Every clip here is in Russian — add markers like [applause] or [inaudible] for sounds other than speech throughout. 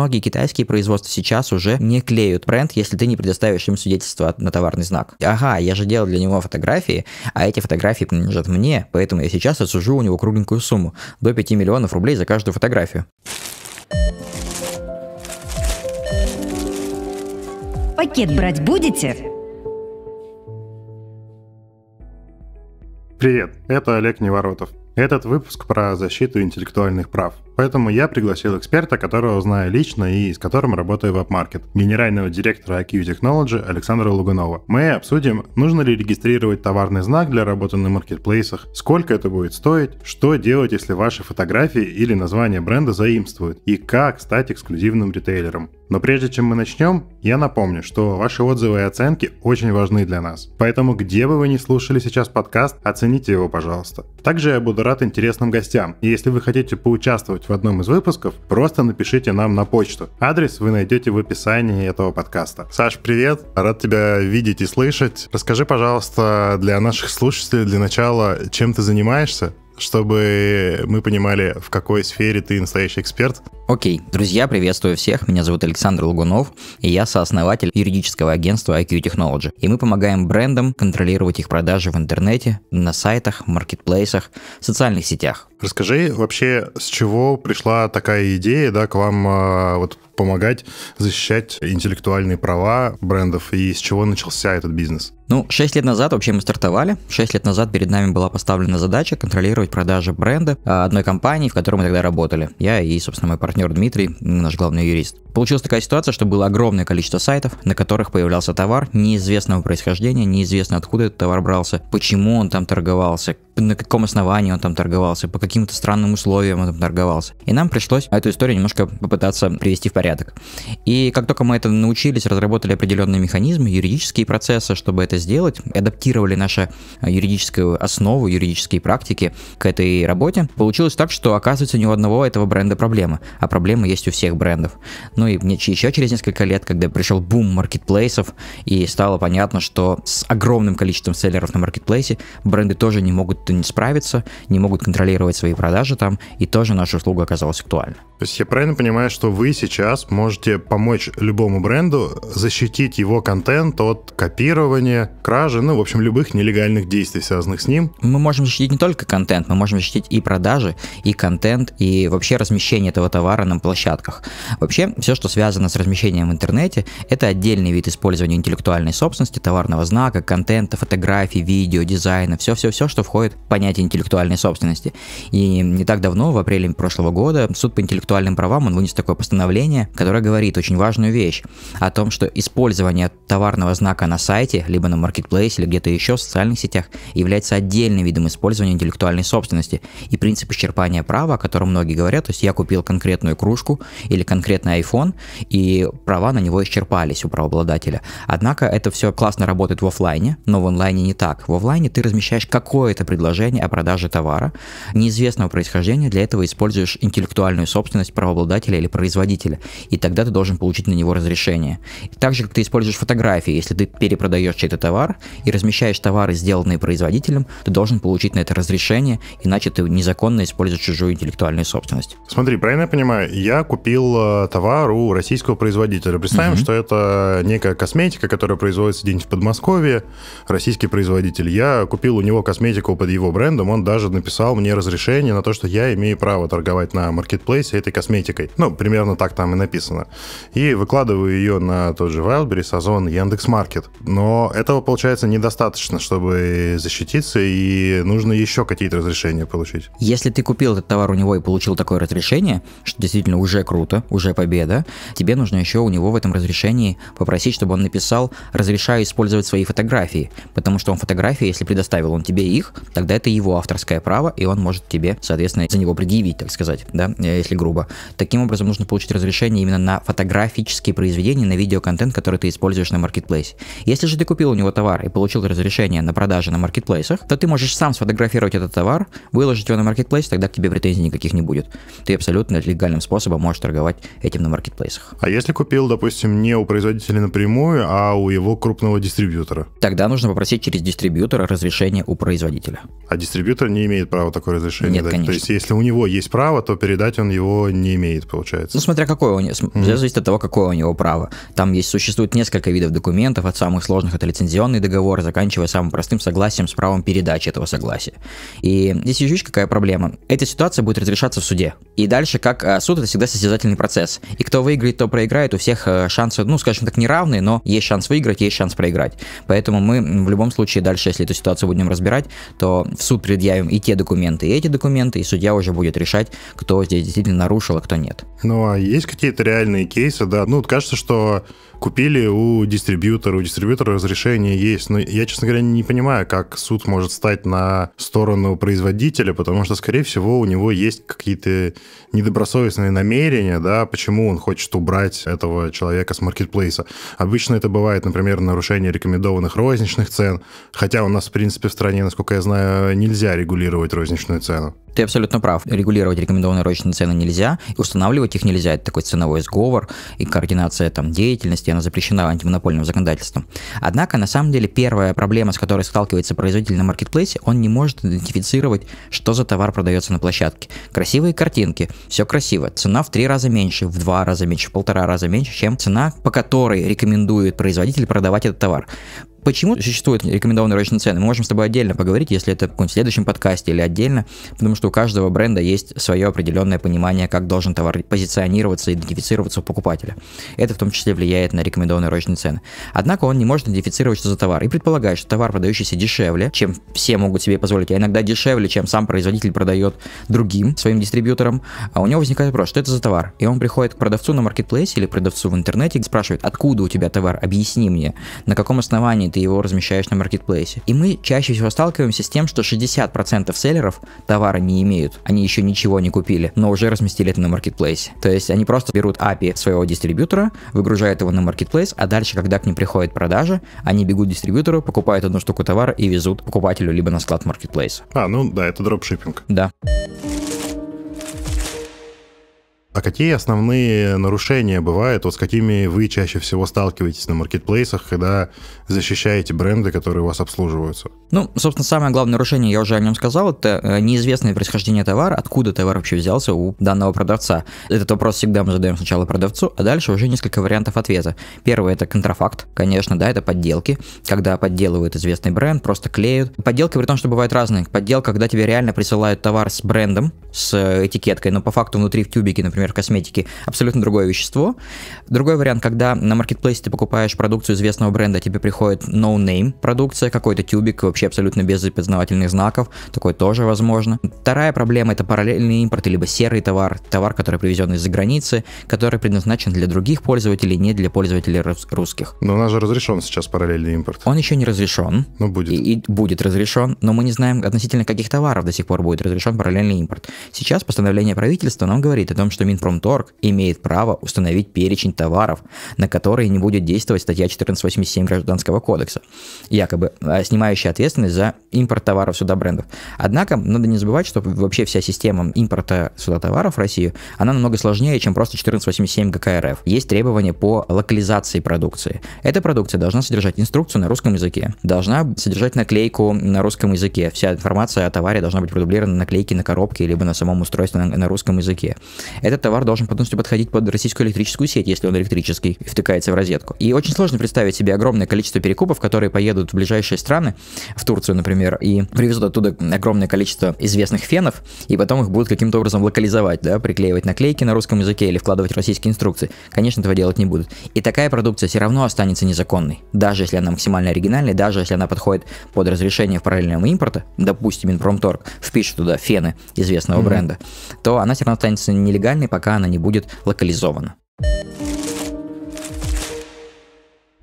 многие китайские производства сейчас уже не клеют бренд, если ты не предоставишь им свидетельство на товарный знак. Ага, я же делал для него фотографии, а эти фотографии принадлежат мне, поэтому я сейчас отсужу у него кругленькую сумму, до 5 миллионов рублей за каждую фотографию. Пакет брать будете? Привет, это Олег Неворотов. Этот выпуск про защиту интеллектуальных прав. Поэтому я пригласил эксперта, которого знаю лично и с которым работаю в AppMarket, генерального директора IQ Technology Александра Луганова. Мы обсудим, нужно ли регистрировать товарный знак для работы на маркетплейсах, сколько это будет стоить, что делать, если ваши фотографии или название бренда заимствуют, и как стать эксклюзивным ритейлером. Но прежде чем мы начнем, я напомню, что ваши отзывы и оценки очень важны для нас. Поэтому где бы вы ни слушали сейчас подкаст, оцените его, пожалуйста. Также я буду рад интересным гостям. И если вы хотите поучаствовать в одном из выпусков, просто напишите нам на почту. Адрес вы найдете в описании этого подкаста. Саш, привет! Рад тебя видеть и слышать. Расскажи, пожалуйста, для наших слушателей для начала, чем ты занимаешься? чтобы мы понимали, в какой сфере ты настоящий эксперт. Окей, друзья, приветствую всех. Меня зовут Александр Лугунов, и я сооснователь юридического агентства IQ Technology. И мы помогаем брендам контролировать их продажи в интернете, на сайтах, маркетплейсах, социальных сетях. Расскажи вообще, с чего пришла такая идея, да, к вам а, вот помогать защищать интеллектуальные права брендов и с чего начался этот бизнес? Ну, 6 лет назад вообще мы стартовали. 6 лет назад перед нами была поставлена задача контролировать продажи бренда а, одной компании, в которой мы тогда работали. Я и, собственно, мой партнер Дмитрий, наш главный юрист. Получилась такая ситуация, что было огромное количество сайтов, на которых появлялся товар неизвестного происхождения, неизвестно откуда этот товар брался, почему он там торговался, Типа, на каком основании он там торговался, по каким-то странным условиям он там торговался. И нам пришлось эту историю немножко попытаться привести в порядок. И как только мы это научились, разработали определенные механизмы, юридические процессы, чтобы это сделать, адаптировали нашу э, юридическую основу, юридические практики к этой работе, получилось так, что оказывается ни у одного этого бренда проблема, а проблемы есть у всех брендов. Ну и еще через несколько лет, когда пришел бум маркетплейсов, и стало понятно, что с огромным количеством селлеров на маркетплейсе бренды тоже не могут не справиться, не могут контролировать свои продажи там, и тоже наша услуга оказалась актуальна. То есть я правильно понимаю, что вы сейчас можете помочь любому бренду защитить его контент от копирования, кражи, ну, в общем, любых нелегальных действий, связанных с ним? Мы можем защитить не только контент, мы можем защитить и продажи, и контент, и вообще размещение этого товара на площадках. Вообще, все, что связано с размещением в интернете, это отдельный вид использования интеллектуальной собственности, товарного знака, контента, фотографий, видео, дизайна, все-все-все, что входит в понятие интеллектуальной собственности. И не так давно, в апреле прошлого года, суд по интеллектуальной интеллектуальным правам он вынес такое постановление, которое говорит очень важную вещь о том, что использование товарного знака на сайте, либо на маркетплейсе, или где-то еще в социальных сетях является отдельным видом использования интеллектуальной собственности. И принцип исчерпания права, о котором многие говорят, то есть я купил конкретную кружку или конкретный iPhone, и права на него исчерпались у правообладателя. Однако это все классно работает в офлайне, но в онлайне не так. В офлайне ты размещаешь какое-то предложение о продаже товара неизвестного происхождения, для этого используешь интеллектуальную собственность собственность правообладателя или производителя, и тогда ты должен получить на него разрешение. Так же, как ты используешь фотографии, если ты перепродаешь чей-то товар и размещаешь товары, сделанные производителем, ты должен получить на это разрешение, иначе ты незаконно используешь чужую интеллектуальную собственность. Смотри, правильно я понимаю, я купил э, товар у российского производителя. Представим, угу. что это некая косметика, которая производится где-нибудь в Подмосковье, российский производитель. Я купил у него косметику под его брендом, он даже написал мне разрешение на то, что я имею право торговать на маркетплейсе этой этой косметикой. Ну, примерно так там и написано. И выкладываю ее на тот же Wildberries, Озон, Яндекс.Маркет. Но этого, получается, недостаточно, чтобы защититься, и нужно еще какие-то разрешения получить. Если ты купил этот товар у него и получил такое разрешение, что действительно уже круто, уже победа, тебе нужно еще у него в этом разрешении попросить, чтобы он написал «разрешаю использовать свои фотографии», потому что он фотографии, если предоставил он тебе их, тогда это его авторское право, и он может тебе, соответственно, за него предъявить, так сказать, да, если грубо. YouTube. Таким образом, нужно получить разрешение именно на фотографические произведения, на видеоконтент, который ты используешь на маркетплейсе. Если же ты купил у него товар и получил разрешение на продажи на маркетплейсах, то ты можешь сам сфотографировать этот товар, выложить его на маркетплейс, тогда к тебе претензий никаких не будет. Ты абсолютно легальным способом можешь торговать этим на маркетплейсах. А если купил, допустим, не у производителя напрямую, а у его крупного дистрибьютора? Тогда нужно попросить через дистрибьютора разрешение у производителя. А дистрибьютор не имеет права такое разрешение Нет, дать? Конечно. То есть если у него есть право, то передать он его не имеет, получается. Ну, смотря какое у него, mm-hmm. зависит от того, какое у него право. Там есть, существует несколько видов документов, от самых сложных это лицензионный договор, заканчивая самым простым согласием с правом передачи этого согласия. И здесь еще какая проблема. Эта ситуация будет разрешаться в суде. И дальше, как э, суд, это всегда состязательный процесс. И кто выиграет, то проиграет. У всех э, шансы, ну, скажем так, неравные, но есть шанс выиграть, есть шанс проиграть. Поэтому мы в любом случае дальше, если эту ситуацию будем разбирать, то в суд предъявим и те документы, и эти документы, и судья уже будет решать, кто здесь действительно нарушил, а кто нет. Ну, а есть какие-то реальные кейсы, да? Ну, вот кажется, что купили у дистрибьютора, у дистрибьютора разрешение есть. Но я, честно говоря, не понимаю, как суд может стать на сторону производителя, потому что, скорее всего, у него есть какие-то недобросовестные намерения, да, почему он хочет убрать этого человека с маркетплейса. Обычно это бывает, например, нарушение рекомендованных розничных цен, хотя у нас, в принципе, в стране, насколько я знаю, нельзя регулировать розничную цену. Ты абсолютно прав. Регулировать рекомендованные розничные цены нельзя, устанавливать их нельзя. Это такой ценовой сговор и координация там деятельности, деятельности, она запрещена антимонопольным законодательством. Однако, на самом деле, первая проблема, с которой сталкивается производитель на маркетплейсе, он не может идентифицировать, что за товар продается на площадке. Красивые картинки, все красиво, цена в три раза меньше, в два раза меньше, в полтора раза меньше, чем цена, по которой рекомендует производитель продавать этот товар. Почему существуют рекомендованные розничные цены? Мы можем с тобой отдельно поговорить, если это в каком-нибудь следующем подкасте или отдельно, потому что у каждого бренда есть свое определенное понимание, как должен товар позиционироваться, и идентифицироваться у покупателя. Это в том числе влияет на рекомендованные розничные цены. Однако он не может идентифицировать, что за товар, и предполагает, что товар, продающийся дешевле, чем все могут себе позволить, а иногда дешевле, чем сам производитель продает другим своим дистрибьюторам, а у него возникает вопрос, что это за товар? И он приходит к продавцу на маркетплейсе или продавцу в интернете и спрашивает, откуда у тебя товар, объясни мне, на каком основании ты его размещаешь на маркетплейсе. И мы чаще всего сталкиваемся с тем, что 60% селлеров товара не имеют, они еще ничего не купили, но уже разместили это на маркетплейсе. То есть они просто берут API своего дистрибьютора, выгружают его на маркетплейс, а дальше, когда к ним приходит продажа, они бегут к дистрибьютору, покупают одну штуку товара и везут покупателю либо на склад маркетплейса. А, ну да, это дропшиппинг. Да. Yeah. А какие основные нарушения бывают, вот с какими вы чаще всего сталкиваетесь на маркетплейсах, когда защищаете бренды, которые у вас обслуживаются? Ну, собственно, самое главное нарушение, я уже о нем сказал, это э, неизвестное происхождение товара, откуда товар вообще взялся у данного продавца. Этот вопрос всегда мы задаем сначала продавцу, а дальше уже несколько вариантов ответа. Первый – это контрафакт, конечно, да, это подделки, когда подделывают известный бренд, просто клеют. Подделки при том, что бывают разные. Подделка, когда тебе реально присылают товар с брендом, с этикеткой, но по факту внутри в тюбике, например, косметики, абсолютно другое вещество. Другой вариант, когда на маркетплейсе ты покупаешь продукцию известного бренда, тебе приходит no-name продукция, какой-то тюбик, вообще абсолютно без опознавательных знаков, такое тоже возможно. Вторая проблема это параллельный импорт, либо серый товар, товар, который привезен из-за границы, который предназначен для других пользователей, не для пользователей русских. Но у нас же разрешен сейчас параллельный импорт. Он еще не разрешен. Но ну, будет. И, и будет разрешен, но мы не знаем относительно каких товаров до сих пор будет разрешен параллельный импорт. Сейчас постановление правительства нам говорит о том, что Минпромторг имеет право установить перечень товаров, на которые не будет действовать статья 1487 Гражданского кодекса, якобы а, снимающая ответственность за импорт товаров сюда брендов. Однако, надо не забывать, что вообще вся система импорта сюда товаров в Россию, она намного сложнее, чем просто 1487 ГК РФ. Есть требования по локализации продукции. Эта продукция должна содержать инструкцию на русском языке, должна содержать наклейку на русском языке. Вся информация о товаре должна быть продублирована наклейки на коробке либо на на самом устройстве на, на русском языке. Этот товар должен полностью подходить под российскую электрическую сеть, если он электрический, и втыкается в розетку. И очень сложно представить себе огромное количество перекупов, которые поедут в ближайшие страны, в Турцию, например, и привезут оттуда огромное количество известных фенов, и потом их будут каким-то образом локализовать, да, приклеивать наклейки на русском языке или вкладывать российские инструкции. Конечно, этого делать не будут. И такая продукция все равно останется незаконной, даже если она максимально оригинальная, даже если она подходит под разрешение в параллельном импорта, допустим, Минпромторг впишет туда фены известного бренда, то она все равно останется нелегальной, пока она не будет локализована.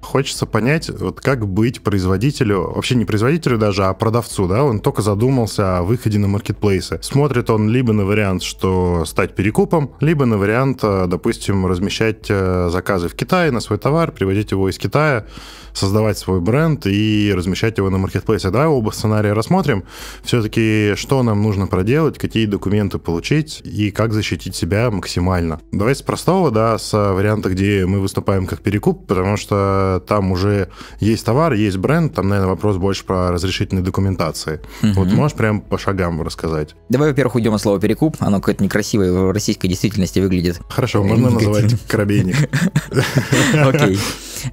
Хочется понять, вот как быть производителю, вообще не производителю даже, а продавцу, да, он только задумался о выходе на маркетплейсы. Смотрит он либо на вариант, что стать перекупом, либо на вариант, э, допустим, размещать э, заказы в Китае на свой товар, приводить его из Китая, создавать свой бренд и размещать его на маркетплейсе. Давай оба сценария рассмотрим. Все-таки, что нам нужно проделать, какие документы получить и как защитить себя максимально. Давай с простого, да, с варианта, где мы выступаем как перекуп, потому что там уже есть товар, есть бренд, там, наверное, вопрос больше про разрешительные документации. Угу. Вот можешь прям по шагам рассказать? Давай, во-первых, уйдем от слова «перекуп». Оно какое-то некрасивое в российской действительности выглядит. Хорошо, можно э, называть [laughs] «коробейник». Окей.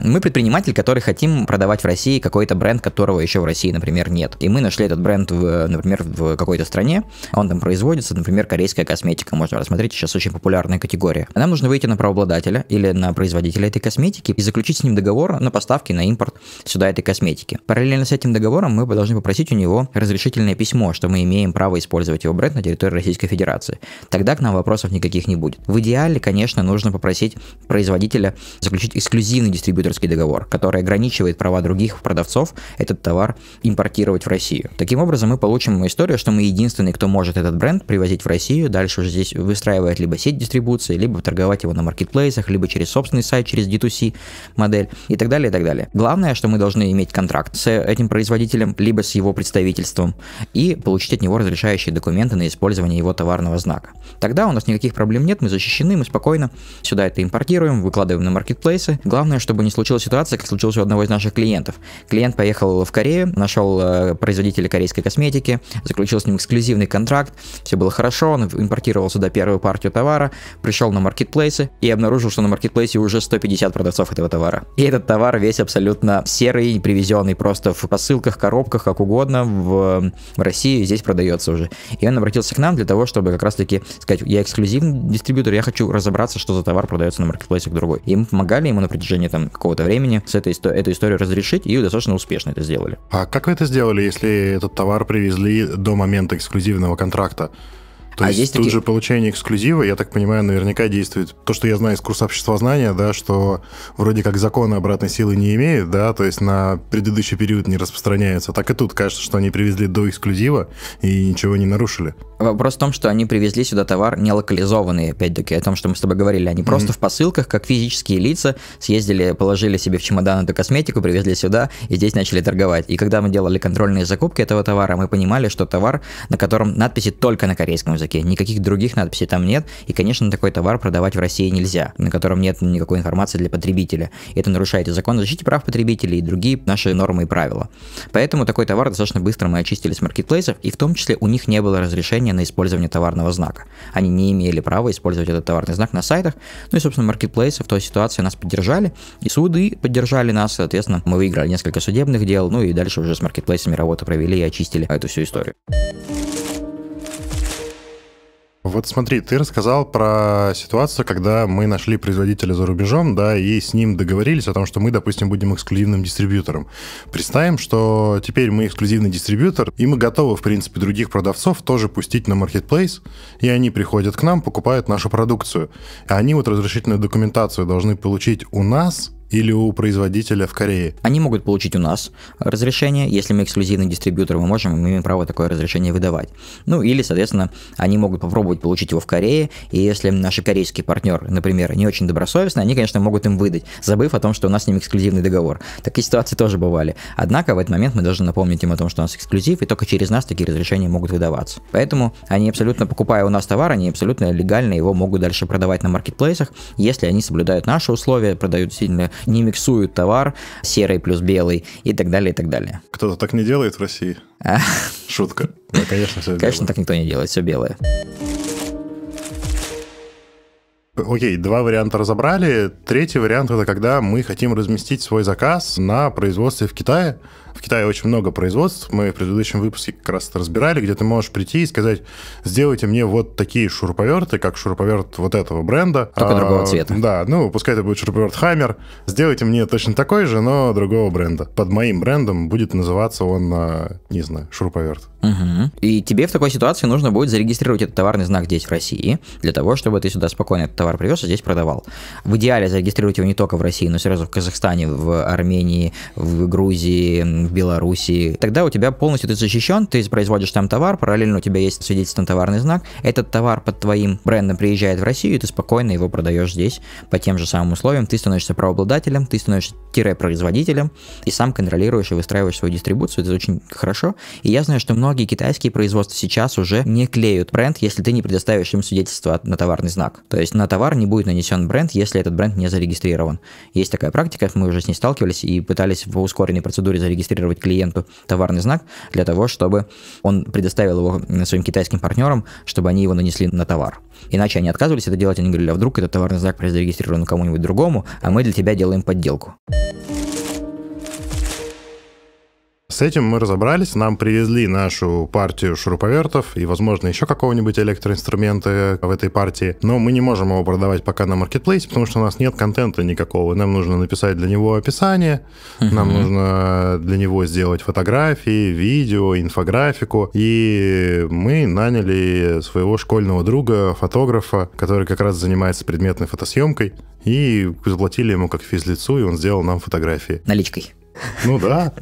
Мы предприниматель, который хотим продавать в России какой-то бренд, которого еще в России, например, нет. И мы нашли этот бренд, в, например, в какой-то стране, он там производится, например, корейская косметика, можно рассмотреть, сейчас очень популярная категория. Нам нужно выйти на правообладателя или на производителя этой косметики и заключить с ним договор на поставки, на импорт сюда этой косметики. Параллельно с этим договором мы должны попросить у него разрешительное письмо, что мы имеем право использовать его бренд на территории Российской Федерации. Тогда к нам вопросов никаких не будет. В идеале, конечно, нужно попросить производителя заключить эксклюзивный дистрибьютор дистрибьюторский договор, который ограничивает права других продавцов этот товар импортировать в Россию. Таким образом, мы получим историю, что мы единственный, кто может этот бренд привозить в Россию, дальше уже здесь выстраивает либо сеть дистрибуции, либо торговать его на маркетплейсах, либо через собственный сайт, через D2C модель и так далее, и так далее. Главное, что мы должны иметь контракт с этим производителем, либо с его представительством, и получить от него разрешающие документы на использование его товарного знака. Тогда у нас никаких проблем нет, мы защищены, мы спокойно сюда это импортируем, выкладываем на маркетплейсы. Главное, чтобы не случилась ситуация, как случилась у одного из наших клиентов. Клиент поехал в Корею, нашел э, производителя корейской косметики, заключил с ним эксклюзивный контракт, все было хорошо, он импортировал сюда первую партию товара, пришел на маркетплейсы и обнаружил, что на маркетплейсе уже 150 продавцов этого товара. И этот товар весь абсолютно серый, привезенный просто в посылках, коробках, как угодно, в, в России здесь продается уже. И он обратился к нам для того, чтобы как раз-таки сказать, я эксклюзивный дистрибьютор, я хочу разобраться, что за товар продается на маркетплейсе к другой. И мы помогали ему на протяжении там какого-то времени с этой, эту историю разрешить, и достаточно успешно это сделали. А как вы это сделали, если этот товар привезли до момента эксклюзивного контракта? То а есть, есть тут такие... же получение эксклюзива, я так понимаю, наверняка действует. То, что я знаю из курса общества знания, да, что вроде как законы обратной силы не имеют, да, то есть на предыдущий период не распространяется. Так и тут кажется, что они привезли до эксклюзива и ничего не нарушили. Вопрос в том, что они привезли сюда товар нелокализованный, опять-таки, о том, что мы с тобой говорили. Они mm-hmm. просто в посылках, как физические лица, съездили, положили себе в чемодан эту косметику, привезли сюда и здесь начали торговать. И когда мы делали контрольные закупки этого товара, мы понимали, что товар, на котором надписи только на корейском языке, языке. Никаких других надписей там нет. И, конечно, такой товар продавать в России нельзя, на котором нет никакой информации для потребителя. Это нарушает и закон о защите прав потребителей, и другие наши нормы и правила. Поэтому такой товар достаточно быстро мы очистили с маркетплейсов, и в том числе у них не было разрешения на использование товарного знака. Они не имели права использовать этот товарный знак на сайтах. Ну и, собственно, маркетплейсы в той ситуации нас поддержали, и суды поддержали нас, соответственно, мы выиграли несколько судебных дел, ну и дальше уже с маркетплейсами работу провели и очистили эту всю историю. Вот смотри, ты рассказал про ситуацию, когда мы нашли производителя за рубежом, да, и с ним договорились о том, что мы, допустим, будем эксклюзивным дистрибьютором. Представим, что теперь мы эксклюзивный дистрибьютор, и мы готовы, в принципе, других продавцов тоже пустить на маркетплейс, и они приходят к нам, покупают нашу продукцию. А они вот разрешительную документацию должны получить у нас, или у производителя в Корее? Они могут получить у нас разрешение. Если мы эксклюзивный дистрибьютор, мы можем, мы имеем право такое разрешение выдавать. Ну или, соответственно, они могут попробовать получить его в Корее. И если наши корейские партнеры, например, не очень добросовестны, они, конечно, могут им выдать, забыв о том, что у нас с ним эксклюзивный договор. Такие ситуации тоже бывали. Однако в этот момент мы должны напомнить им о том, что у нас эксклюзив, и только через нас такие разрешения могут выдаваться. Поэтому они абсолютно, покупая у нас товар, они абсолютно легально его могут дальше продавать на маркетплейсах, если они соблюдают наши условия, продают сильно не миксуют товар серый плюс белый и так далее, и так далее. Кто-то так не делает в России? А. Шутка. Да, ну, конечно, все Конечно, так никто не делает, все белое. Окей, два варианта разобрали. Третий вариант это когда мы хотим разместить свой заказ на производстве в Китае. В Китае очень много производств. Мы в предыдущем выпуске как раз это разбирали, где ты можешь прийти и сказать, сделайте мне вот такие шуруповерты, как шуруповерт вот этого бренда. Только а, другого цвета. Да, ну, пускай это будет шуруповерт Хаммер. Сделайте мне точно такой же, но другого бренда. Под моим брендом будет называться он, а, не знаю, шуруповерт. Угу. И тебе в такой ситуации нужно будет зарегистрировать этот товарный знак здесь, в России, для того, чтобы ты сюда спокойно этот товар привез и здесь продавал. В идеале зарегистрировать его не только в России, но сразу в Казахстане, в Армении, в Грузии, в Белоруссии. Тогда у тебя полностью ты защищен, ты производишь там товар, параллельно у тебя есть свидетельство на товарный знак. Этот товар под твоим брендом приезжает в Россию, и ты спокойно его продаешь здесь по тем же самым условиям. Ты становишься правообладателем, ты становишься тире-производителем, и сам контролируешь и выстраиваешь свою дистрибуцию. Это очень хорошо. И я знаю, что многие китайские производства сейчас уже не клеют бренд, если ты не предоставишь им свидетельство на товарный знак. То есть на товар не будет нанесен бренд, если этот бренд не зарегистрирован. Есть такая практика, мы уже с ней сталкивались и пытались по ускоренной процедуре зарегистрировать демонстрировать клиенту товарный знак для того, чтобы он предоставил его своим китайским партнерам, чтобы они его нанесли на товар. Иначе они отказывались это делать, они говорили, а вдруг этот товарный знак зарегистрирован кому-нибудь другому, а мы для тебя делаем подделку. С этим мы разобрались, нам привезли нашу партию шуруповертов и, возможно, еще какого-нибудь электроинструмента в этой партии, но мы не можем его продавать пока на маркетплейсе, потому что у нас нет контента никакого. Нам нужно написать для него описание, uh нам нужно для него сделать фотографии, видео, инфографику, и мы наняли своего школьного друга, фотографа, который как раз занимается предметной фотосъемкой, и заплатили ему как физлицу, и он сделал нам фотографии. Наличкой. Ну да.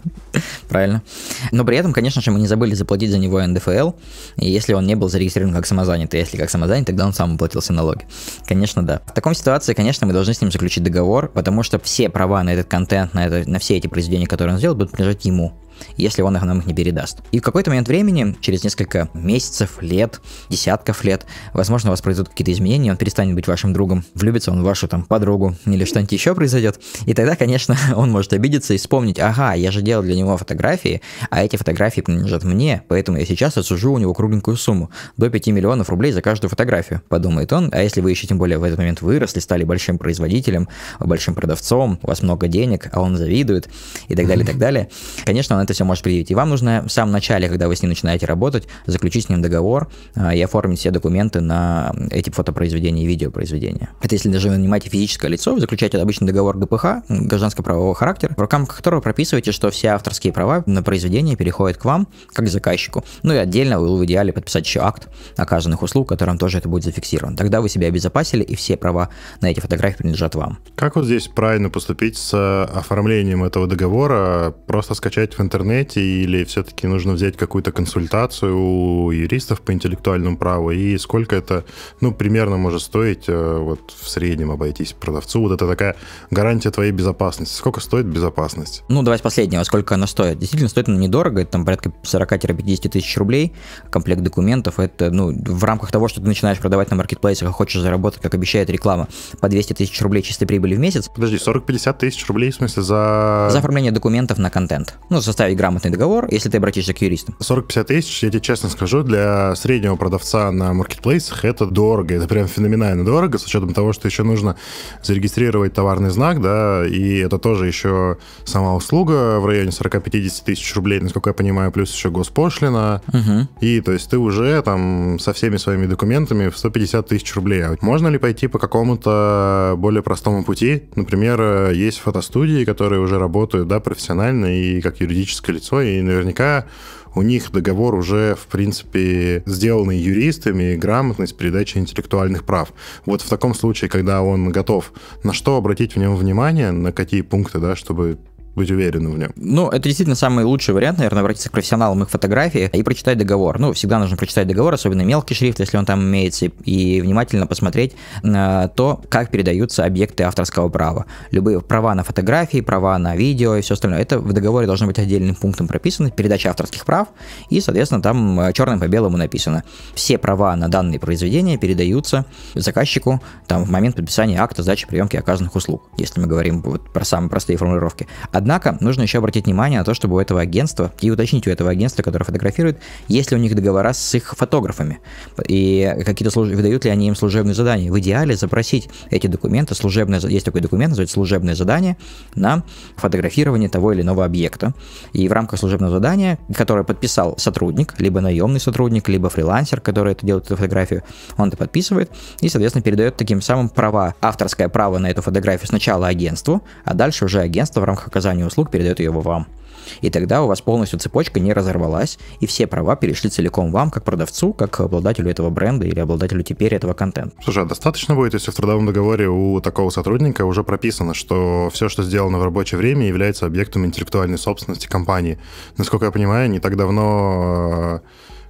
Правильно. Но при этом, конечно же, мы не забыли заплатить за него НДФЛ, если он не был зарегистрирован как самозанятый. А если как самозанятый, тогда он сам уплатил все налоги. Конечно, да. В таком ситуации, конечно, мы должны с ним заключить договор, потому что все права на этот контент, на, это, на все эти произведения, которые он сделал, будут принадлежать ему если он их нам их не передаст. И в какой-то момент времени, через несколько месяцев, лет, десятков лет, возможно, у вас произойдут какие-то изменения, он перестанет быть вашим другом, влюбится он в вашу там подругу или что-нибудь еще произойдет. И тогда, конечно, [laughs] он может обидеться и вспомнить, ага, я же делал для него фотографии, а эти фотографии принадлежат мне, поэтому я сейчас отсужу у него кругленькую сумму, до 5 миллионов рублей за каждую фотографию, подумает он. А если вы еще тем более в этот момент выросли, стали большим производителем, большим продавцом, у вас много денег, а он завидует и так далее, и так [laughs] далее. Конечно, он это это все может предъявить. И вам нужно в самом начале, когда вы с ним начинаете работать, заключить с ним договор а, и оформить все документы на эти фотопроизведения и видеопроизведения. Это если даже вы нанимаете физическое лицо, вы заключаете обычный договор ГПХ, (гражданского правового характера, в рамках которого прописываете, что все авторские права на произведение переходят к вам, как заказчику. Ну и отдельно вы в идеале подписать еще акт оказанных услуг, которым тоже это будет зафиксировано. Тогда вы себя обезопасили, и все права на эти фотографии принадлежат вам. Как вот здесь правильно поступить с э, оформлением этого договора? Просто скачать в интернете интернете, или все-таки нужно взять какую-то консультацию у юристов по интеллектуальному праву, и сколько это, ну, примерно может стоить э, вот в среднем обойтись продавцу? Вот это такая гарантия твоей безопасности. Сколько стоит безопасность? Ну, давай давайте последнего. А сколько она стоит? Действительно, стоит она недорого, это там порядка 40-50 тысяч рублей, комплект документов, это, ну, в рамках того, что ты начинаешь продавать на маркетплейсах и хочешь заработать, как обещает реклама, по 200 тысяч рублей чистой прибыли в месяц. Подожди, 40-50 тысяч рублей, в смысле, за... За оформление документов на контент. Ну, за составить грамотный договор, если ты обратишься к юристам. 40-50 тысяч, я тебе честно скажу, для среднего продавца на маркетплейсах это дорого. Это прям феноменально дорого, с учетом того, что еще нужно зарегистрировать товарный знак, да, и это тоже еще сама услуга в районе 40-50 тысяч рублей, насколько я понимаю, плюс еще госпошлина. Угу. И то есть ты уже там со всеми своими документами в 150 тысяч рублей. А можно ли пойти по какому-то более простому пути? Например, э, есть фотостудии, которые уже работают, да, профессионально и как юридически юридическое лицо, и наверняка у них договор уже, в принципе, сделанный юристами, и грамотность передачи интеллектуальных прав. Вот в таком случае, когда он готов, на что обратить в нем внимание, на какие пункты, да, чтобы быть уверенным в нем. Ну, это действительно самый лучший вариант, наверное, обратиться к профессионалам их фотографии и прочитать договор. Ну, всегда нужно прочитать договор, особенно мелкий шрифт, если он там имеется, и внимательно посмотреть на э, то, как передаются объекты авторского права. Любые права на фотографии, права на видео и все остальное. Это в договоре должно быть отдельным пунктом прописано, передача авторских прав, и, соответственно, там э, черным по белому написано. Все права на данные произведения передаются заказчику там в момент подписания акта сдачи приемки оказанных услуг, если мы говорим вот про самые простые формулировки. А Однако, нужно еще обратить внимание на то, чтобы у этого агентства, и уточнить у этого агентства, которое фотографирует, есть ли у них договора с их фотографами, и какие-то служ... выдают ли они им служебные задания. В идеале запросить эти документы, служебное... есть такой документ, называется служебное задание, на фотографирование того или иного объекта. И в рамках служебного задания, которое подписал сотрудник, либо наемный сотрудник, либо фрилансер, который это делает, эту фотографию, он это подписывает и, соответственно, передает таким самым права, авторское право на эту фотографию сначала агентству, а дальше уже агентство в рамках оказания оказании услуг передает ее вам. И тогда у вас полностью цепочка не разорвалась, и все права перешли целиком вам, как продавцу, как обладателю этого бренда или обладателю теперь этого контента. Слушай, а достаточно будет, если в трудовом договоре у такого сотрудника уже прописано, что все, что сделано в рабочее время, является объектом интеллектуальной собственности компании? Насколько я понимаю, не так давно э,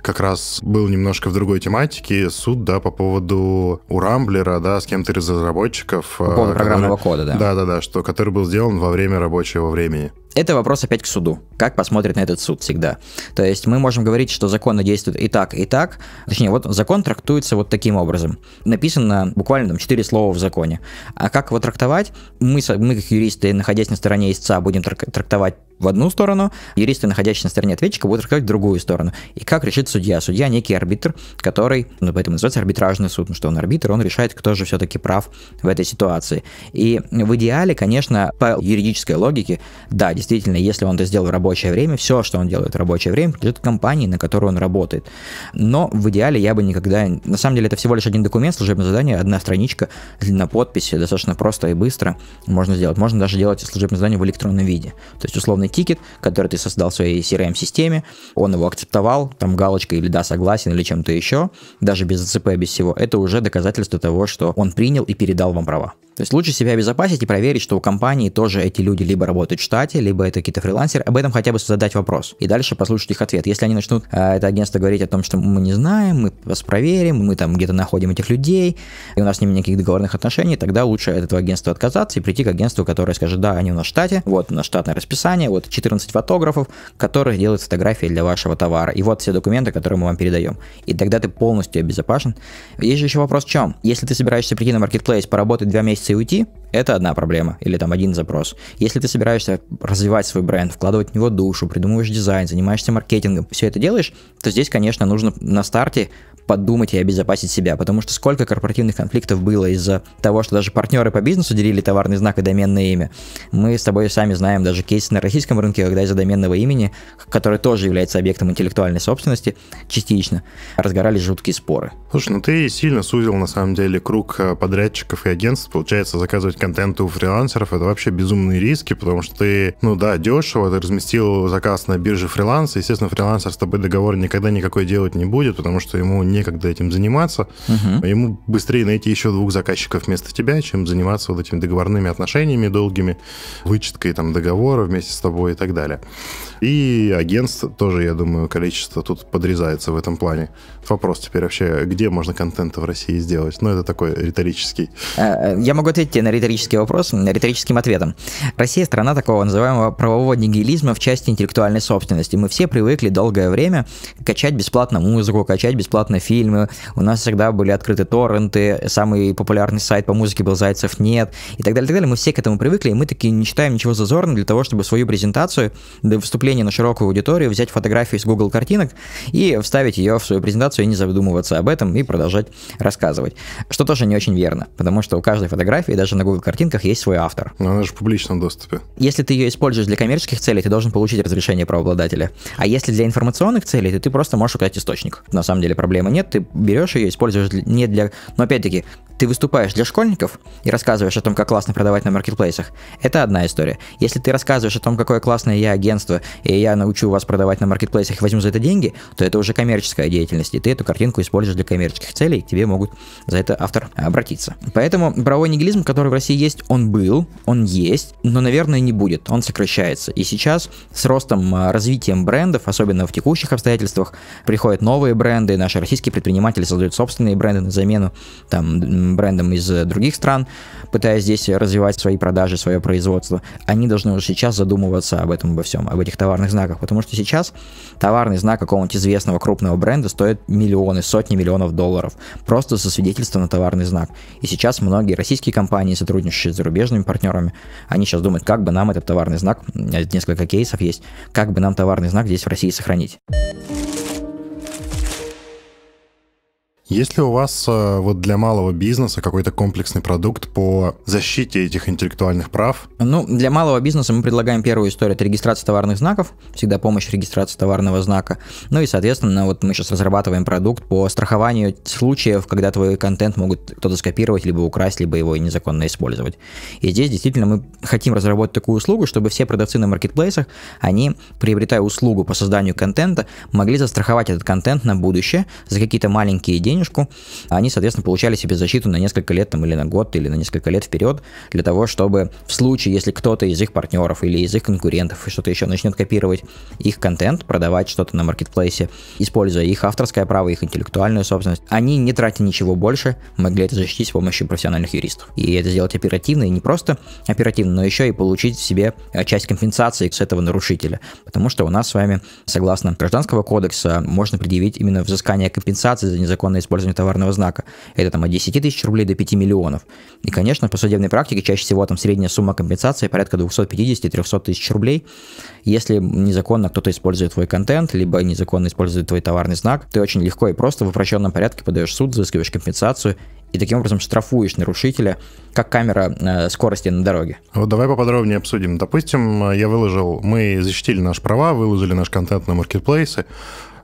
как раз был немножко в другой тематике. Суд, да, по поводу у Рамблера, да, с кем-то из разработчиков. По поводу э, который, программного кода, да. Да-да-да, что который был сделан во время рабочего времени это вопрос опять к суду. Как посмотрит на этот суд всегда. То есть мы можем говорить, что законы действуют и так, и так. Точнее, вот закон трактуется вот таким образом. Написано буквально там 4 слова в законе. А как его трактовать? Мы, мы как юристы, находясь на стороне истца, будем трактовать в одну сторону, юристы, находящиеся на стороне ответчика, будут трактовать в другую сторону. И как решит судья? Судья некий арбитр, который, ну, поэтому называется арбитражный суд, потому что он арбитр, он решает, кто же все-таки прав в этой ситуации. И в идеале, конечно, по юридической логике, да, действительно, если он это сделал в рабочее время, все, что он делает в рабочее время, придет к компании, на которую он работает. Но в идеале я бы никогда... На самом деле это всего лишь один документ, служебное задание, одна страничка, длина подписи, достаточно просто и быстро можно сделать. Можно даже делать служебное задание в электронном виде. То есть условный тикет, который ты создал в своей CRM-системе, он его акцептовал, там галочка или да, согласен, или чем-то еще, даже без АЦП, без всего, это уже доказательство того, что он принял и передал вам права. То есть лучше себя обезопасить и проверить, что у компании тоже эти люди либо работают в штате, либо это какие-то фрилансеры. Об этом хотя бы задать вопрос и дальше послушать их ответ. Если они начнут э, это агентство говорить о том, что мы не знаем, мы вас проверим, мы там где-то находим этих людей, и у нас с ними никаких договорных отношений, тогда лучше от этого агентства отказаться и прийти к агентству, которое скажет, да, они у нас в штате, вот на штатное расписание, вот 14 фотографов, которые делают фотографии для вашего товара. И вот все документы, которые мы вам передаем. И тогда ты полностью обезопасен. Есть же еще вопрос в чем? Если ты собираешься прийти на маркетплейс, поработать два месяца месяца и уйти, это одна проблема или там один запрос. Если ты собираешься развивать свой бренд, вкладывать в него душу, придумываешь дизайн, занимаешься маркетингом, все это делаешь, то здесь, конечно, нужно на старте подумать и обезопасить себя, потому что сколько корпоративных конфликтов было из-за того, что даже партнеры по бизнесу делили товарный знак и доменное имя. Мы с тобой сами знаем даже кейсы на российском рынке, когда из-за доменного имени, который тоже является объектом интеллектуальной собственности, частично разгорались жуткие споры. Слушай, ну ты сильно сузил на самом деле круг э, подрядчиков и агентств. Получается, заказывать контент у фрилансеров это вообще безумные риски, потому что ты, ну да, дешево, ты разместил заказ на бирже фриланса, естественно, фрилансер с тобой договор никогда никакой делать не будет, потому что ему не некогда этим заниматься, угу. ему быстрее найти еще двух заказчиков вместо тебя, чем заниматься вот этими договорными отношениями долгими, вычеткой там договора вместе с тобой и так далее. И агентство тоже, я думаю, количество тут подрезается в этом плане. Вопрос теперь вообще, где можно контента в России сделать? Ну, это такой риторический. Э, э, я могу ответить на риторический вопрос риторическим ответом. Россия страна такого называемого правового нигилизма в части интеллектуальной собственности. Мы все привыкли долгое время качать бесплатно музыку, качать бесплатно фильмы, у нас всегда были открыты торренты, самый популярный сайт по музыке был «Зайцев нет», и так далее, так далее. Мы все к этому привыкли, и мы такие не считаем ничего зазорным для того, чтобы свою презентацию для выступления на широкую аудиторию взять фотографию из Google картинок и вставить ее в свою презентацию и не задумываться об этом и продолжать рассказывать. Что тоже не очень верно, потому что у каждой фотографии, даже на Google картинках, есть свой автор. Но она же в публичном доступе. Если ты ее используешь для коммерческих целей, ты должен получить разрешение правообладателя. А если для информационных целей, то ты просто можешь указать источник. На самом деле проблема нет, ты берешь ее, используешь не для... Но опять-таки, ты выступаешь для школьников и рассказываешь о том, как классно продавать на маркетплейсах, это одна история. Если ты рассказываешь о том, какое классное я агентство, и я научу вас продавать на маркетплейсах и возьму за это деньги, то это уже коммерческая деятельность, и ты эту картинку используешь для коммерческих целей, и тебе могут за это автор обратиться. Поэтому правовой нигилизм, который в России есть, он был, он есть, но, наверное, не будет, он сокращается. И сейчас с ростом, а, развитием брендов, особенно в текущих обстоятельствах, приходят новые бренды, наши российские российские предприниматели создают собственные бренды на замену там, брендам из э, других стран, пытаясь здесь развивать свои продажи, свое производство. Они должны уже сейчас задумываться об этом, обо всем, об этих товарных знаках, потому что сейчас товарный знак какого-нибудь известного крупного бренда стоит миллионы, сотни миллионов долларов, просто со свидетельства на товарный знак. И сейчас многие российские компании, сотрудничающие с зарубежными партнерами, они сейчас думают, как бы нам этот товарный знак, несколько кейсов есть, как бы нам товарный знак здесь в России сохранить. Есть ли у вас э, вот для малого бизнеса какой-то комплексный продукт по защите этих интеллектуальных прав? Ну, для малого бизнеса мы предлагаем первую историю, это регистрация товарных знаков, всегда помощь регистрации товарного знака. Ну и, соответственно, вот мы сейчас разрабатываем продукт по страхованию случаев, когда твой контент могут кто-то скопировать, либо украсть, либо его незаконно использовать. И здесь действительно мы хотим разработать такую услугу, чтобы все продавцы на маркетплейсах, они, приобретая услугу по созданию контента, могли застраховать этот контент на будущее за какие-то маленькие деньги, денежку, они, соответственно, получали себе защиту на несколько лет там, или на год, или на несколько лет вперед, для того, чтобы в случае, если кто-то из их партнеров или из их конкурентов и что-то еще начнет копировать их контент, продавать что-то на маркетплейсе, используя их авторское право, их интеллектуальную собственность, они, не тратя ничего больше, могли это защитить с помощью профессиональных юристов. И это сделать оперативно, и не просто оперативно, но еще и получить себе э, часть компенсации с этого нарушителя. Потому что у нас с вами, согласно Гражданского кодекса, можно предъявить именно взыскание компенсации за незаконное использования товарного знака. Это там от 10 тысяч рублей до 5 миллионов. И, конечно, по судебной практике чаще всего там средняя сумма компенсации порядка 250-300 тысяч рублей. Если незаконно кто-то использует твой контент, либо незаконно использует твой товарный знак, ты очень легко и просто в упрощенном порядке подаешь в суд, взыскиваешь компенсацию и таким образом штрафуешь нарушителя, как камера э, скорости на дороге. Вот давай поподробнее обсудим. Допустим, э, я выложил, мы защитили наши права, выложили наш контент на маркетплейсы,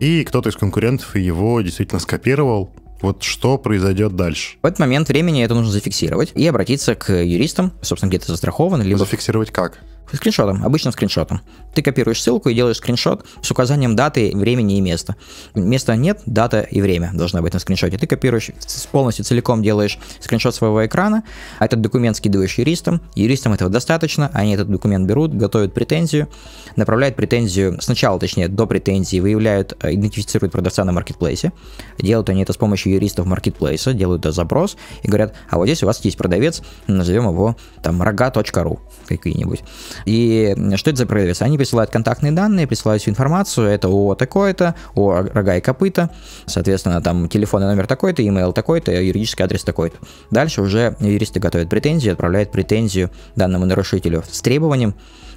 и кто-то из конкурентов его действительно скопировал, вот что произойдет дальше? В этот момент времени это нужно зафиксировать и обратиться к юристам, собственно, где-то застрахован. Либо... Зафиксировать как? Скриншотом, обычным скриншотом. Ты копируешь ссылку и делаешь скриншот с указанием даты, времени и места. Места нет, дата и время должна быть на скриншоте. Ты копируешь, полностью целиком делаешь скриншот своего экрана, а этот документ скидываешь юристам. Юристам этого достаточно, они этот документ берут, готовят претензию, направляют претензию, сначала, точнее, до претензии выявляют, э, идентифицируют продавца на маркетплейсе. Делают они это с помощью юристов маркетплейса, делают запрос и говорят, а вот здесь у вас есть продавец, назовем его там рога.ру какие-нибудь. И что это за прогресс? Они присылают контактные данные, присылают всю информацию, это о такое-то, о рога и копыта, соответственно, там телефонный номер такой-то, email такой-то, юридический адрес такой-то. Дальше уже юристы готовят претензию, отправляют претензию данному нарушителю с требованием,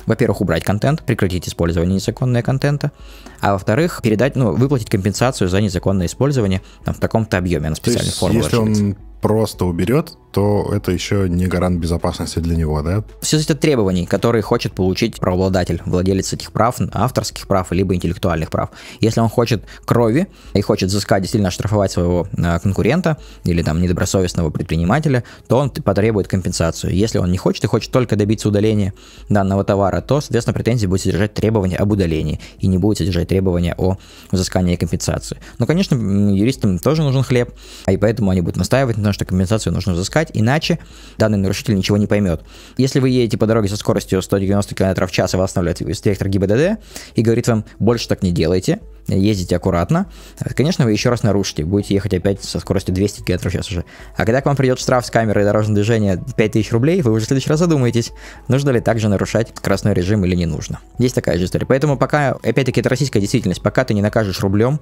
во-первых, убрать контент, прекратить использование незаконного контента, а во-вторых, передать, ну, выплатить компенсацию за незаконное использование там, в таком-то объеме на специальной форме. Если он просто уберет, то это еще не гарант безопасности для него, да? Все зависит от требований, которые хочет получить правообладатель, владелец этих прав, авторских прав, либо интеллектуальных прав. Если он хочет крови и хочет взыскать, действительно оштрафовать своего а, конкурента или там недобросовестного предпринимателя, то он потребует компенсацию. Если он не хочет и хочет только добиться удаления данного товара, то, соответственно, претензии будет содержать требования об удалении и не будет содержать требования о взыскании компенсации. Но, конечно, юристам тоже нужен хлеб, а и поэтому они будут настаивать на потому что компенсацию нужно взыскать, иначе данный нарушитель ничего не поймет. Если вы едете по дороге со скоростью 190 км в час, и вас останавливает директор ГИБДД и говорит вам, больше так не делайте, ездите аккуратно. Конечно, вы еще раз нарушите, будете ехать опять со скоростью 200 км в уже. А когда к вам придет штраф с камерой дорожного движения 5000 рублей, вы уже в следующий раз задумаетесь, нужно ли также нарушать скоростной режим или не нужно. Есть такая же история. Поэтому пока, опять-таки, это российская действительность, пока ты не накажешь рублем,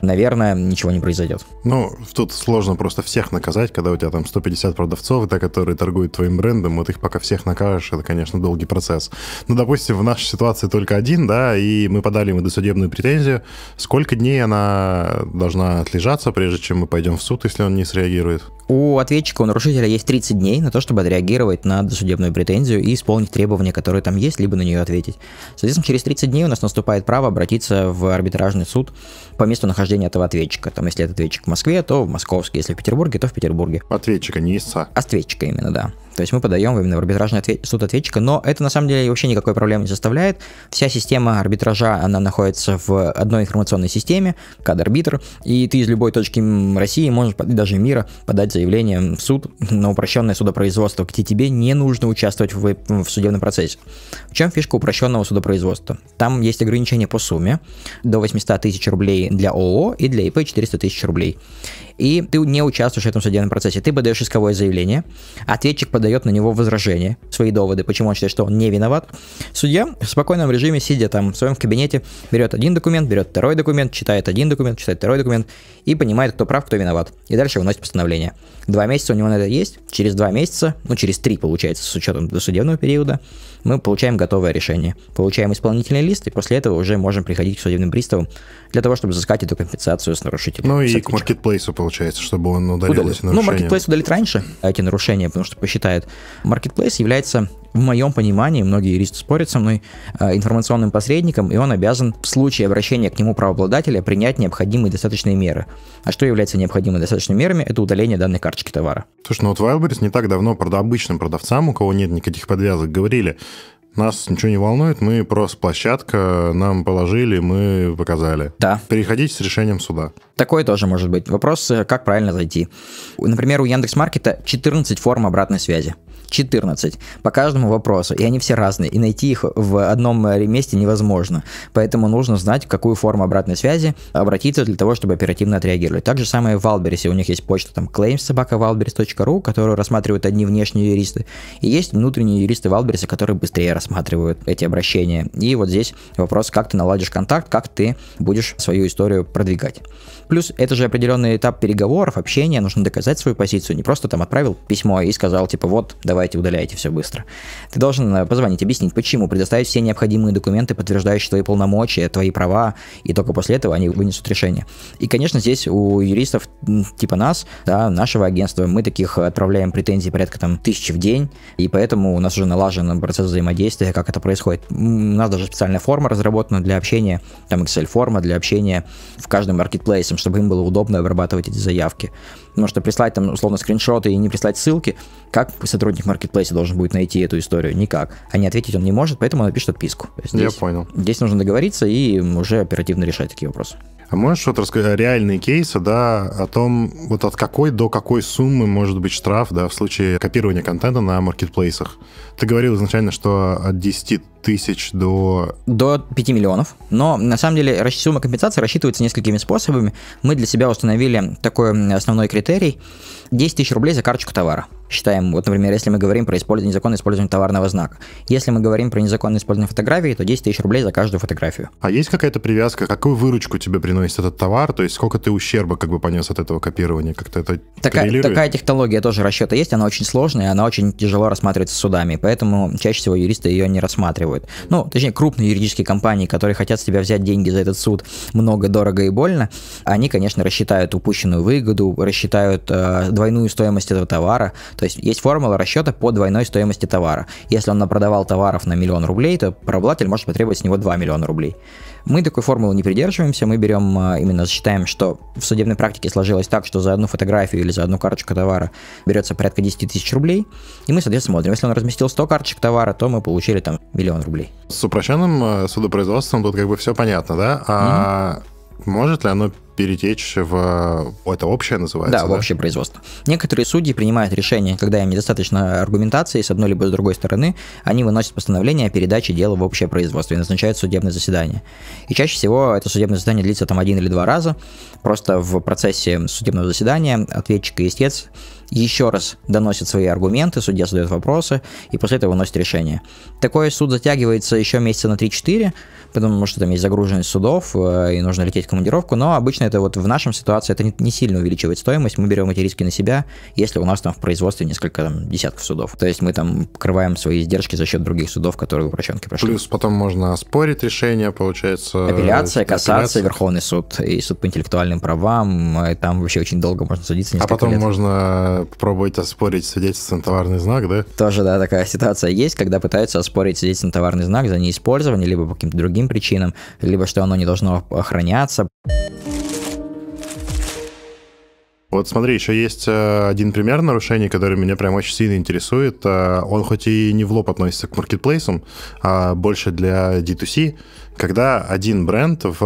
наверное, ничего не произойдет. Ну, тут сложно просто всех наказать, когда у тебя там 150 продавцов, да, которые торгуют твоим брендом, вот их пока всех накажешь, это, конечно, долгий процесс. Ну, допустим, в нашей ситуации только один, да, и мы подали ему досудебную претензию, Сколько дней она должна отлежаться, прежде чем мы пойдем в суд, если он не среагирует? У ответчика, у нарушителя есть 30 дней на то, чтобы отреагировать на досудебную претензию и исполнить требования, которые там есть, либо на нее ответить. Соответственно, через 30 дней у нас наступает право обратиться в арбитражный суд по месту нахождения этого ответчика. Там, если этот ответчик в Москве, то в Московске, если в Петербурге, то в Петербурге. Ответчика, не истца. Ответчика именно, да. То есть мы подаем именно в арбитражный ответ, суд ответчика, но это на самом деле вообще никакой проблемы не заставляет. Вся система арбитража, она находится в одной информационной системе, кадр арбитр, и ты из любой точки России можешь, даже мира, подать заявление в суд на упрощенное судопроизводство, где тебе не нужно участвовать в, в судебном процессе. В чем фишка упрощенного судопроизводства? Там есть ограничение по сумме до 800 тысяч рублей для ООО и для ИП 400 тысяч рублей и ты не участвуешь в этом судебном процессе. Ты подаешь исковое заявление, ответчик подает на него возражение, свои доводы, почему он считает, что он не виноват. Судья в спокойном режиме, сидя там в своем кабинете, берет один документ, берет второй документ, читает один документ, читает второй документ и понимает, кто прав, кто виноват. И дальше выносит постановление. Два месяца у него на это есть, через два месяца, ну через три получается, с учетом судебного периода, мы получаем готовое решение, получаем исполнительный лист, и после этого уже можем приходить к судебным приставам для того, чтобы взыскать эту компенсацию с нарушителя. Ну и к маркетплейсу, получается, чтобы он удалил Удали. эти ну, нарушения. Ну, маркетплейс удалит раньше а эти нарушения, потому что посчитает. Маркетплейс является в моем понимании, многие юристы спорят со мной, а, информационным посредником, и он обязан в случае обращения к нему правообладателя принять необходимые достаточные меры. А что является необходимыми достаточными мерами, это удаление данной карточки товара. Слушай, ну вот Wildberries не так давно прод обычным продавцам, у кого нет никаких подвязок, говорили, нас ничего не волнует, мы просто площадка, нам положили, мы показали. Да. Переходите с решением суда. Такое тоже может быть. Вопрос, э, как правильно зайти. Например, у Яндекс.Маркета 14 форм обратной связи. 14 по каждому вопросу, и они все разные, и найти их в одном месте невозможно. Поэтому нужно знать, в какую форму обратной связи обратиться для того, чтобы оперативно отреагировать. Так же самое в Валберисе, у них есть почта там claimssobakavalberis.ru, которую рассматривают одни внешние юристы, и есть внутренние юристы Валбериса, которые быстрее рассматривают эти обращения. И вот здесь вопрос, как ты наладишь контакт, как ты будешь свою историю продвигать. Плюс это же определенный этап переговоров, общения, нужно доказать свою позицию, не просто там отправил письмо и сказал, типа, вот, давайте удаляйте все быстро. Ты должен э, позвонить, объяснить, почему, предоставить все необходимые документы, подтверждающие твои полномочия, твои права, и только после этого они вынесут решение. И, конечно, здесь у юристов типа нас, да, нашего агентства, мы таких отправляем претензий порядка там тысячи в день, и поэтому у нас уже налажен процесс взаимодействия, как это происходит. У нас даже специальная форма разработана для общения, там Excel-форма для общения в каждом маркетплейсе, чтобы им было удобно обрабатывать эти заявки. Потому что прислать там, условно, скриншоты и не прислать ссылки, как сотрудник маркетплейса должен будет найти эту историю? Никак. А не ответить он не может, поэтому он пишет отписку. Здесь, Я понял. Здесь нужно договориться и уже оперативно решать такие вопросы. А можешь что-то рассказать, э, реальные кейсы, да, о том, вот от какой до какой суммы может быть штраф, да, в случае копирования контента на маркетплейсах? Ты говорил изначально, что от 10 тысяч до... До 5 миллионов. Но на самом деле сумма компенсации рассчитывается несколькими способами. Мы для себя установили такой основной критерий. 10 тысяч рублей за карточку товара. Считаем, вот, например, если мы говорим про использование, незаконное использование товарного знака. Если мы говорим про незаконное использование фотографии, то 10 тысяч рублей за каждую фотографию. А есть какая-то привязка, какую выручку тебе приносит этот товар? То есть сколько ты ущерба как бы понес от этого копирования? Как-то это такая, такая технология тоже расчета есть, она очень сложная, она очень тяжело рассматривается судами, поэтому чаще всего юристы ее не рассматривают спрашивают. Ну, точнее, крупные юридические компании, которые хотят с тебя взять деньги за этот суд много, дорого и больно, они, конечно, рассчитают упущенную выгоду, рассчитают э, двойную стоимость этого товара. То есть есть формула расчета по двойной стоимости товара. Если он напродавал товаров на миллион рублей, то правообладатель может потребовать с него 2 миллиона рублей. Мы такой формулы не придерживаемся, мы берем а, именно, считаем, что в судебной практике сложилось так, что за одну фотографию или за одну карточку товара берется порядка 10 тысяч рублей, и мы, соответственно, смотрим, если он разместил 100 карточек товара, то мы получили там миллион рублей. С упрощенным э, судопроизводством тут как бы все понятно, да? А mm-hmm. может ли оно перетечь в... Это общее называется? Да, да? в общее производство. Некоторые судьи принимают решение, когда им недостаточно аргументации с одной либо с другой стороны, они выносят постановление о передаче дела в общее производство и назначают судебное заседание. И чаще всего это судебное заседание длится там один или два раза. Просто в процессе судебного заседания ответчик и истец еще раз доносит свои аргументы, судья задает вопросы, и после этого выносит решение. Такой суд затягивается еще месяца на 3-4, потому что там есть загруженность судов, э, и нужно лететь в командировку, но обычно это вот в нашем ситуации это не, не сильно увеличивает стоимость, мы берем эти риски на себя, если у нас там в производстве несколько там, десятков судов. То есть мы там покрываем свои издержки за счет других судов, которые в упрощенке прошли. Плюс потом можно спорить решение, получается... Апелляция, э, кассация, Верховный суд и суд по интеллектуальным правам, и э, там вообще очень долго можно судиться. А потом лет. можно попробовать оспорить свидетельство на товарный знак, да? Тоже, да, такая ситуация есть, когда пытаются оспорить свидетельство на товарный знак за неиспользование, либо по каким-то другим причинам, либо что оно не должно охраняться. Вот смотри, еще есть э, один пример нарушений, который меня прям очень сильно интересует. Э, он хоть и не в лоб относится к маркетплейсам, а больше для D2C, когда один бренд, в,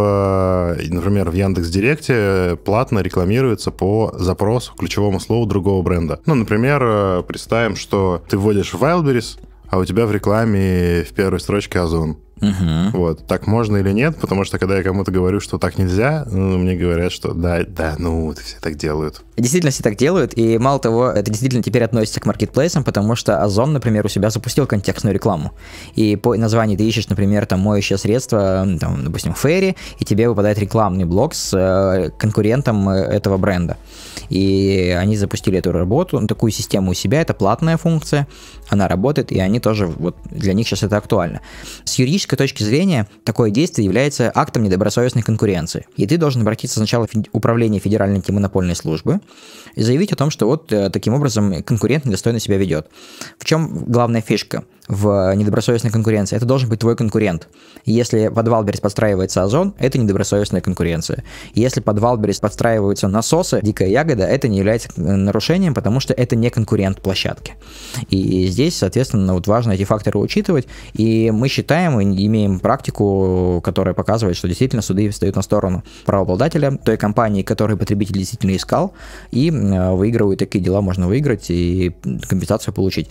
э, например, в Яндекс Директе платно рекламируется по запросу, ключевому слову другого бренда. Ну, например, представим, что ты вводишь Wildberries, а у тебя в рекламе в первой строчке Озон. Угу. Вот, так можно или нет, потому что когда я кому-то говорю, что так нельзя, ну, мне говорят, что да, да, ну, вот все так делают. Действительно все так делают, и мало того, это действительно теперь относится к маркетплейсам, потому что Озон, например, у себя запустил контекстную рекламу. И по названию ты ищешь, например, там моющее средство, там, допустим, Ферри, и тебе выпадает рекламный блок с э, конкурентом э, этого бренда. И они запустили эту работу, ну, такую систему у себя, это платная функция, она работает, и они тоже, вот для них сейчас это актуально. С юридической точки зрения, такое действие является актом недобросовестной конкуренции. И ты должен обратиться сначала в Управление Федеральной антимонопольной службы, и заявить о том, что вот э, таким образом конкурент недостойно себя ведет. В чем главная фишка в недобросовестной конкуренции? Это должен быть твой конкурент. Если под Валберис подстраивается озон, это недобросовестная конкуренция. Если под Валберис подстраиваются насосы, дикая ягода, это не является э, нарушением, потому что это не конкурент площадки. И здесь, соответственно, вот важно эти факторы учитывать, и мы считаем и имеем практику, которая показывает, что действительно суды встают на сторону правообладателя, той компании, которую потребитель действительно искал, и выигрывают такие дела, можно выиграть и компенсацию получить.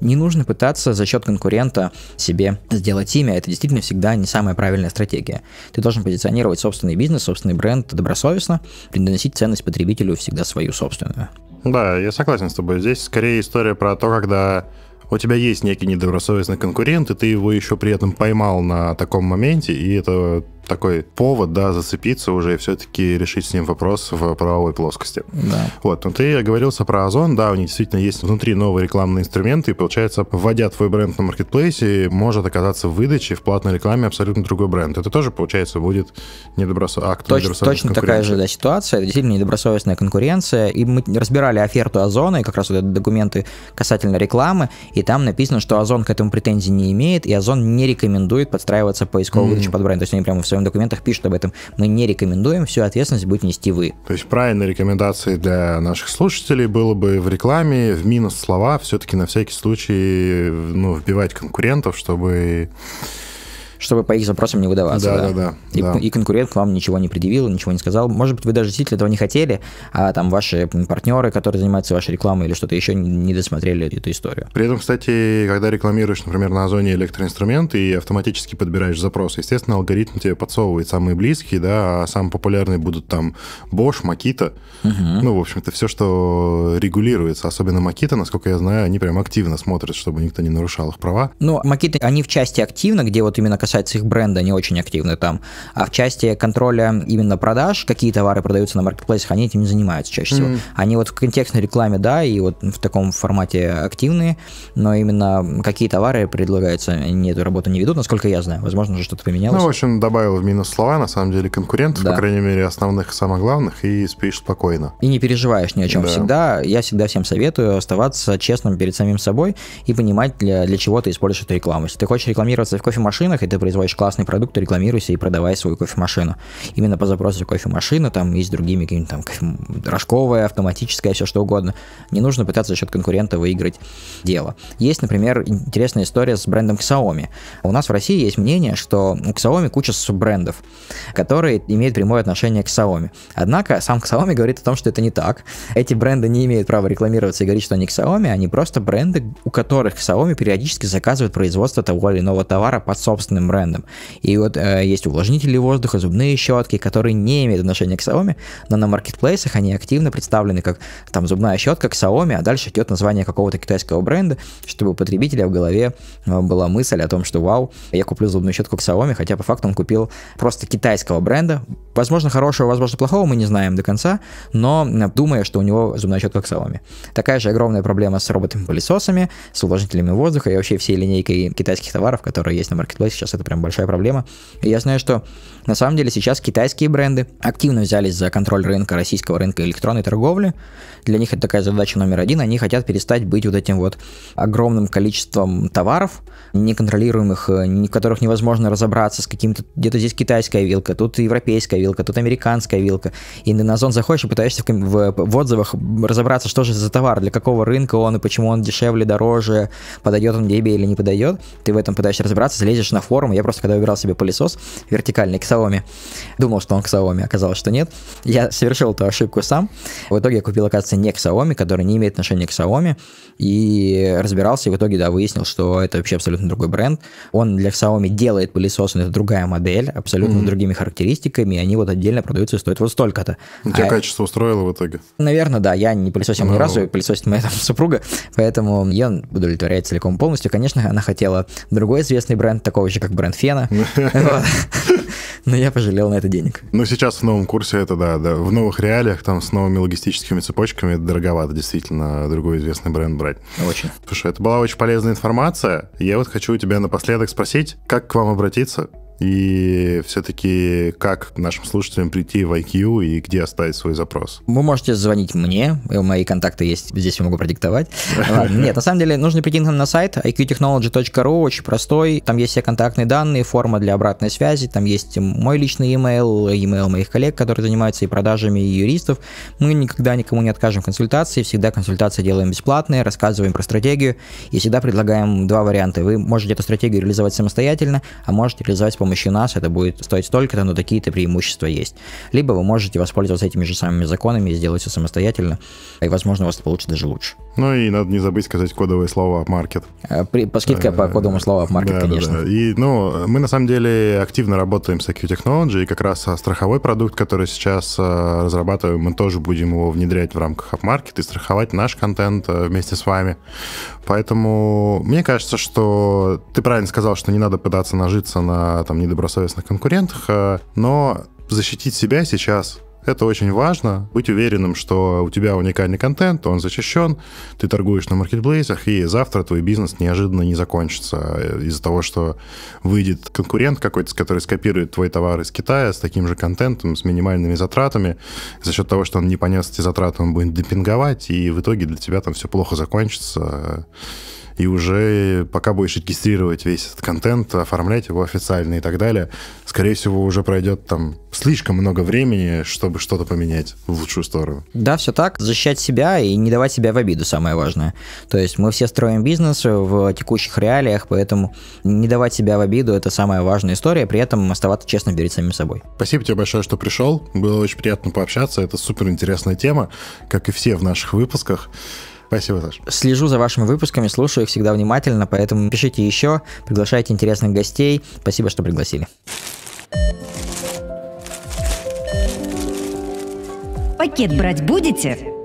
Не нужно пытаться за счет конкурента себе сделать имя, это действительно всегда не самая правильная стратегия. Ты должен позиционировать собственный бизнес, собственный бренд добросовестно, приносить ценность потребителю всегда свою собственную. Да, я согласен с тобой. Здесь скорее история про то, когда у тебя есть некий недобросовестный конкурент, и ты его еще при этом поймал на таком моменте, и это такой повод, да, зацепиться уже и все-таки решить с ним вопрос в правовой плоскости. Да. Вот, ну ты оговорился про Озон, да, у них действительно есть внутри новые рекламные инструменты, и получается, вводя твой бренд на маркетплейсе, может оказаться в выдаче в платной рекламе абсолютно другой бренд. Это тоже, получается, будет недобросовестный акт Точ, Точно такая же да, ситуация, действительно недобросовестная конкуренция, и мы разбирали оферту Озона, и как раз вот это документы касательно рекламы, и там написано, что Озон к этому претензий не имеет, и Озон не рекомендует подстраиваться поисковой mm. выдаче под бренд, то есть они прямо все своем документах пишут об этом. Мы не рекомендуем, всю ответственность будете нести вы. То есть правильной рекомендацией для наших слушателей было бы в рекламе, в минус слова, все-таки на всякий случай ну, вбивать конкурентов, чтобы чтобы по их запросам не выдаваться. Да, да, да. да, и, да. и конкурент к вам ничего не предъявил, ничего не сказал. Может быть, вы даже действительно этого не хотели, а там ваши партнеры, которые занимаются вашей рекламой или что-то еще, не досмотрели эту историю. При этом, кстати, когда рекламируешь, например, на Озоне электроинструмент и автоматически подбираешь запрос, естественно, алгоритм тебе подсовывает самые близкие, да, а самые популярные будут там Bosch, Makita. Угу. Ну, в общем-то, все, что регулируется, особенно Makita, насколько я знаю, они прям активно смотрят, чтобы никто не нарушал их права. Ну, Makita, они в части активно, где вот именно касаются сайт с их бренда не очень активны там. А в части контроля именно продаж, какие товары продаются на маркетплейсах, они этим не занимаются чаще всего. Mm-hmm. Они вот в контекстной рекламе, да, и вот в таком формате активные, но именно какие товары предлагаются, они эту работу не ведут, насколько я знаю. Возможно, же что-то поменялось. Ну, в общем, добавил в минус слова, на самом деле, конкурентов, да. по крайней мере, основных, и самых главных, и спишь спокойно. И не переживаешь ни о чем да. всегда. Я всегда всем советую оставаться честным перед самим собой и понимать, для, для чего ты используешь эту рекламу. Если ты хочешь рекламироваться в кофемашинах, и ты ты производишь классный продукт, рекламируйся и продавай свою кофемашину. Именно по запросу кофемашина, там есть другими какими-то там кофе... рожковая, автоматическая, все что угодно. Не нужно пытаться за счет конкурента выиграть дело. Есть, например, интересная история с брендом Xiaomi. У нас в России есть мнение, что у Xiaomi куча суббрендов, которые имеют прямое отношение к Xiaomi. Однако сам Xiaomi говорит о том, что это не так. Эти бренды не имеют права рекламироваться и говорить, что они Xiaomi, они просто бренды, у которых Xiaomi периодически заказывают производство того или иного товара под собственным этим брендом. И вот э, есть увлажнители воздуха, зубные щетки, которые не имеют отношения к Xiaomi, но на маркетплейсах они активно представлены как там зубная щетка к Xiaomi, а дальше идет название какого-то китайского бренда, чтобы у потребителя в голове э, была мысль о том, что вау, я куплю зубную щетку к Xiaomi, хотя по факту он купил просто китайского бренда, возможно хорошего, возможно плохого, мы не знаем до конца, но думая, что у него зубная щетка к Xiaomi. Такая же огромная проблема с роботами-пылесосами, с увлажнителями воздуха и вообще всей линейкой китайских товаров, которые есть на маркетплейсе сейчас это прям большая проблема. И я знаю, что на самом деле сейчас китайские бренды активно взялись за контроль рынка, российского рынка электронной торговли. Для них это такая задача номер один. Они хотят перестать быть вот этим вот огромным количеством товаров, неконтролируемых, в э, которых невозможно разобраться с каким-то... Где-то здесь китайская вилка, тут европейская вилка, тут американская вилка. И на Озон заходишь и пытаешься в, в, э, в отзывах разобраться, что же за товар, для какого рынка он и почему он дешевле, дороже, подойдет он тебе или не подойдет. Ты в этом пытаешься разобраться, залезешь на форум, которому я просто, когда выбирал себе пылесос вертикальный к Xiaomi, думал, что он к Xiaomi, оказалось, что нет. Я совершил эту ошибку сам. В итоге я купил, оказывается, не к Xiaomi, который не имеет отношения к Xiaomi и разбирался, и в итоге, да, выяснил, что это вообще абсолютно другой бренд. Он для Xiaomi делает пылесос, но это другая модель, абсолютно mm-hmm. другими характеристиками, и они вот отдельно продаются и стоят вот столько-то. Ну, тебя а... качество устроило в итоге? Наверное, да. Я не пылесосил no. ни разу, и пылесосит моя там супруга, поэтому ее удовлетворяет целиком полностью. Конечно, она хотела другой известный бренд, такого же, как бренд Фена. [laughs] Но я пожалел на это денег. Ну, сейчас в новом курсе это, да, да, в новых реалиях, там, с новыми логистическими цепочками, это дороговато, действительно, другой известный бренд брать. Очень. Слушай, это была очень полезная информация. Я вот хочу у тебя напоследок спросить, как к вам обратиться, и все-таки как нашим слушателям прийти в IQ и где оставить свой запрос? Вы можете звонить мне, э, мои контакты есть, здесь я могу продиктовать. Нет, на самом деле нужно прийти на сайт iqtechnology.ru, очень простой, там есть все контактные данные, форма для обратной связи, там есть мой личный email, email моих коллег, которые занимаются и продажами, и юристов. Мы никогда никому не откажем консультации, всегда консультации делаем бесплатные, рассказываем про стратегию и всегда предлагаем два варианта. Вы можете эту стратегию реализовать самостоятельно, а можете реализовать с помощью нас это будет стоить столько-то, но такие-то преимущества есть. Либо вы можете воспользоваться этими же самыми законами и сделать все самостоятельно, и, возможно, у вас это получится даже лучше. Ну и надо не забыть сказать кодовое слово «маркет». Э, при, по скидке по кодовому слову «маркет», конечно. И, ну, мы на самом деле активно работаем с IQ Technology, и как раз а, страховой продукт, который сейчас а, разрабатываем, мы тоже будем его внедрять в рамках AppMarket и страховать наш контент э, вместе с вами. Поэтому мне кажется, что ты правильно сказал, что не надо пытаться нажиться на там, там недобросовестных конкурентах, э, но защитить себя сейчас это очень важно. Быть уверенным, что у тебя уникальный контент, он защищен, ты торгуешь на маркетплейсах, и завтра твой бизнес неожиданно не закончится э, из-за того, что выйдет конкурент какой-то, который скопирует твой товар из Китая с таким же контентом, с минимальными затратами. За счет того, что он не понес эти затраты, он будет демпинговать, и в итоге для тебя там все плохо закончится и уже пока будешь регистрировать весь этот контент, оформлять его официально и так далее, скорее всего, уже пройдет там слишком много времени, чтобы что-то поменять в лучшую сторону. Да, все так. Защищать себя и не давать себя в обиду самое важное. То есть мы все строим бизнес в текущих реалиях, поэтому не давать себя в обиду – это самая важная история, при этом оставаться честным перед самим собой. Спасибо тебе большое, что пришел. Было очень приятно пообщаться. Это супер интересная тема, как и все в наших выпусках. Спасибо, Саша. Слежу за вашими выпусками, слушаю их всегда внимательно, поэтому пишите еще, приглашайте интересных гостей. Спасибо, что пригласили. Пакет брать будете?